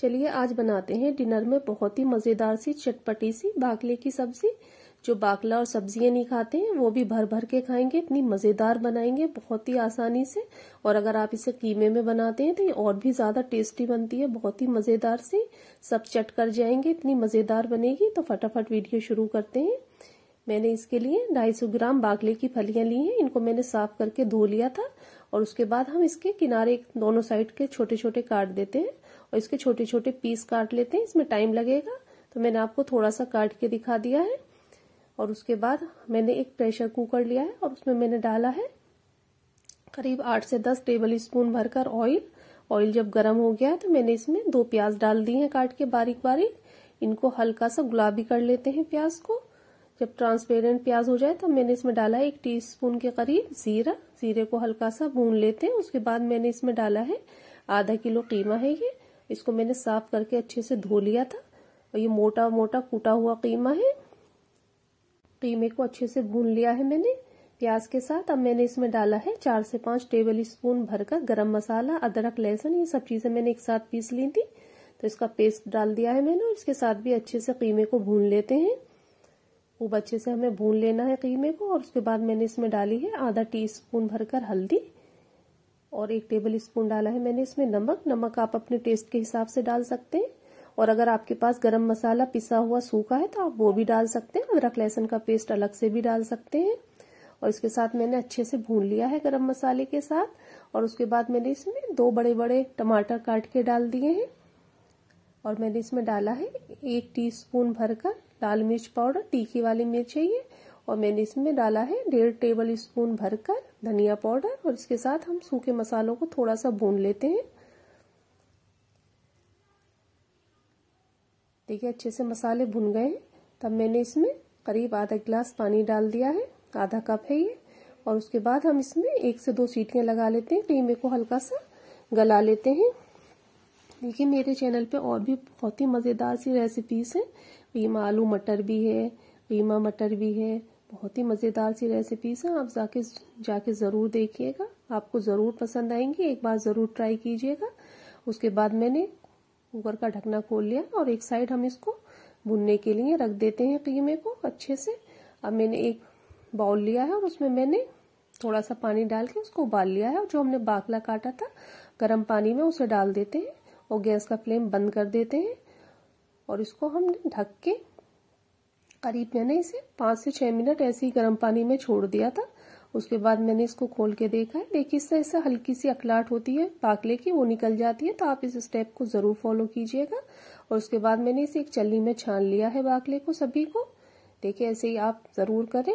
चलिए आज बनाते हैं डिनर में बहुत ही मज़ेदार सी चटपटी सी बाकले की सब्ज़ी जो बाकला और सब्जियां नहीं खाते हैं वो भी भर भर के खाएंगे इतनी मज़ेदार बनाएंगे बहुत ही आसानी से और अगर आप इसे कीमे में बनाते हैं तो ये और भी ज़्यादा टेस्टी बनती है बहुत ही मज़ेदार सी सब चट कर जाएंगे इतनी मज़ेदार बनेगी तो फटाफट वीडियो शुरू करते हैं मैंने इसके लिए 250 ग्राम बागले की फलियां ली हैं इनको मैंने साफ करके धो लिया था और उसके बाद हम इसके किनारे दोनों साइड के छोटे छोटे काट देते हैं और इसके छोटे छोटे पीस काट लेते हैं इसमें टाइम लगेगा तो मैंने आपको थोड़ा सा काट के दिखा दिया है और उसके बाद मैंने एक प्रेशर कुकर लिया है और उसमें मैंने डाला है करीब आठ से दस टेबल स्पून भरकर ऑयल ऑयल जब गर्म हो गया तो मैंने इसमें दो प्याज डाल दी हैं काट के बारीक बारीक इनको हल्का सा गुलाबी कर लेते हैं प्याज को जब ट्रांसपेरेंट प्याज हो जाए तब मैंने इसमें डाला है एक टीस्पून के करीब ज़ीरा ज़ीरे को हल्का सा भून लेते हैं उसके बाद मैंने इसमें डाला है आधा किलो कीमा है ये इसको मैंने साफ करके अच्छे से धो लिया था और ये मोटा मोटा कूटा हुआ कीमा है कीमे को अच्छे से भून लिया है मैंने प्याज के साथ अब मैंने इसमें डाला है चार से पांच टेबल स्पून भर का गरम मसाला अदरक लहसुन ये सब चीज़ें मैंने एक साथ पीस ली थी तो इसका पेस्ट डाल दिया है मैंने और इसके साथ भी अच्छे से कीमे को भून लेते हैं खूब अच्छे से हमें भून लेना है कीमे को और उसके बाद मैंने इसमें डाली है आधा टी स्पून भरकर हल्दी और एक टेबल स्पून डाला है मैंने इसमें नमक नमक आप अपने टेस्ट के हिसाब से डाल सकते हैं और अगर आपके पास गरम मसाला पिसा हुआ सूखा है तो आप वो भी डाल सकते हैं अदरक लहसुन का पेस्ट अलग से भी डाल सकते हैं और इसके साथ मैंने अच्छे से भून लिया है गरम मसाले के साथ और उसके बाद मैंने इसमें दो बड़े बड़े टमाटर काट के डाल दिए हैं और मैंने इसमें डाला है एक टीस्पून भरकर लाल मिर्च पाउडर तीखी वाली मिर्च है ये और मैंने इसमें डाला है डेढ़ टेबल स्पून भरकर धनिया पाउडर और इसके साथ हम सूखे मसालों को थोड़ा सा भून लेते हैं देखिए अच्छे से मसाले भुन गए हैं तब मैंने इसमें करीब आधा गिलास पानी डाल दिया है आधा कप है ये और उसके बाद हम इसमें एक से दो सीटियाँ लगा लेते हैं टीमे को हल्का सा गला लेते हैं देखिए मेरे चैनल पे और भी बहुत ही मज़ेदार सी रेसिपीज़ हैं वीमा आलू मटर भी है वीमा मटर भी है बहुत ही मज़ेदार सी रेसिपीज़ हैं आप जाके जाके ज़रूर देखिएगा आपको ज़रूर पसंद आएंगी एक बार ज़रूर ट्राई कीजिएगा उसके बाद मैंने कुकर का ढकना खोल लिया और एक साइड हम इसको भुनने के लिए रख देते हैं कीमे को अच्छे से अब मैंने एक बाउल लिया है और उसमें मैंने थोड़ा सा पानी डाल के उसको उबाल लिया है और जो हमने बाकला काटा था गर्म पानी में उसे डाल देते हैं और गैस का फ्लेम बंद कर देते हैं और इसको हम ढक के करीब मैंने इसे पाँच से छः मिनट ऐसे ही गर्म पानी में छोड़ दिया था उसके बाद मैंने इसको खोल के देखा है देखिए इससे ऐसा हल्की सी अकलाट होती है पाकले की वो निकल जाती है तो आप इस स्टेप को ज़रूर फॉलो कीजिएगा और उसके बाद मैंने इसे एक चलनी में छान लिया है बाकले को सभी को देखिए ऐसे ही आप ज़रूर करें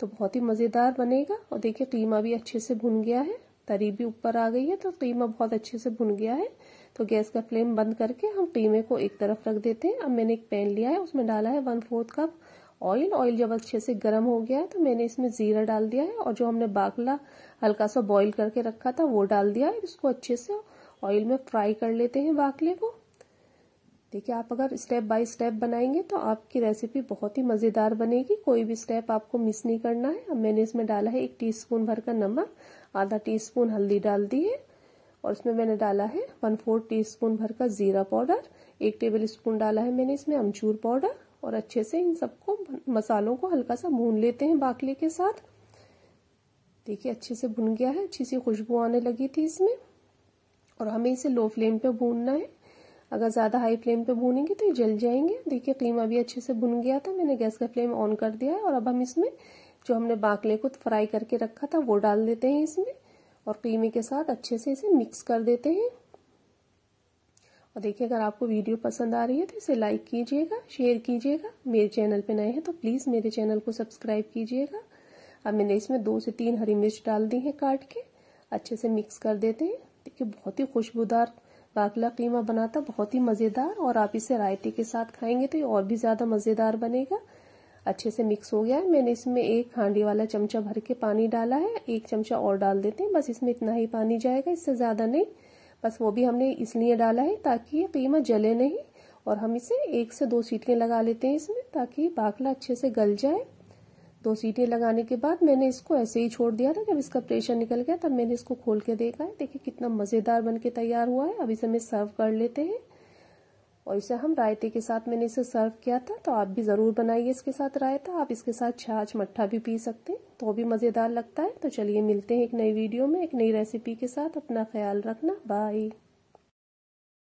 तो बहुत ही मज़ेदार बनेगा और देखिए कीमा भी अच्छे से भुन गया है तरी भी ऊपर आ गई है तो कीमा बहुत अच्छे से भुन गया है तो गैस का फ्लेम बंद करके हम टीमे को एक तरफ रख देते हैं अब मैंने एक पैन लिया है उसमें डाला है one fourth cup oil oil जब अच्छे से गर्म हो गया है तो मैंने इसमें ज़ीरा डाल दिया है और जो हमने बाकला हल्का सा बॉईल करके रखा था वो डाल दिया है इसको अच्छे से ऑयल में फ्राई कर लेते हैं बाकले को देखिए आप अगर स्टेप बाय स्टेप बनाएंगे तो आपकी रेसिपी बहुत ही मज़ेदार बनेगी कोई भी स्टेप आपको मिस नहीं करना है अब मैंने इसमें डाला है एक टी भर का नमक आधा टी हल्दी डाल दी है और इसमें मैंने डाला है वन फोर्थ टी स्पून भर का ज़ीरा पाउडर एक टेबल स्पून डाला है मैंने इसमें अमचूर पाउडर और अच्छे से इन सबको मसालों को हल्का सा भून लेते हैं बाकले के साथ देखिए अच्छे से भुन गया है अच्छी सी खुशबू आने लगी थी इसमें और हमें इसे लो फ्लेम पे भूनना है अगर ज़्यादा हाई फ्लेम पे भूनेंगे तो ये जल जाएंगे देखिए कीमा भी अच्छे से भुन गया था मैंने गैस का फ्लेम ऑन कर दिया है और अब हम इसमें जो हमने बाकले को फ्राई करके रखा था वो डाल देते हैं इसमें और कीमे के साथ अच्छे से इसे मिक्स कर देते हैं और देखिए अगर आपको वीडियो पसंद आ रही है तो इसे लाइक कीजिएगा शेयर कीजिएगा मेरे चैनल पे नए हैं तो प्लीज़ मेरे चैनल को सब्सक्राइब कीजिएगा अब मैंने इसमें दो से तीन हरी मिर्च डाल दी है काट के अच्छे से मिक्स कर देते हैं देखिए बहुत ही खुशबूदार बाकला कीमा बनाता बहुत ही मज़ेदार और आप इसे रायते के साथ खाएंगे तो ये और भी ज़्यादा मज़ेदार बनेगा अच्छे से मिक्स हो गया है मैंने इसमें एक हांडी वाला चमचा भर के पानी डाला है एक चमचा और डाल देते हैं बस इसमें इतना ही पानी जाएगा इससे ज़्यादा नहीं बस वो भी हमने इसलिए डाला है ताकि ये कीमा जले नहीं और हम इसे एक से दो सीटियाँ लगा लेते हैं इसमें ताकि बाखला अच्छे से गल जाए दो सीटें लगाने के बाद मैंने इसको ऐसे ही छोड़ दिया था जब इसका प्रेशर निकल गया तब मैंने इसको खोल के देखा है देखिए कितना मज़ेदार बन के तैयार हुआ है अब इसे हमें सर्व कर लेते हैं और इसे हम रायते के साथ मैंने इसे सर्व किया था तो आप भी ज़रूर बनाइए इसके साथ रायता आप इसके साथ छाछ मट्ठा भी पी सकते हैं तो भी मज़ेदार लगता है तो चलिए मिलते हैं एक नई वीडियो में एक नई रेसिपी के साथ अपना ख्याल रखना बाय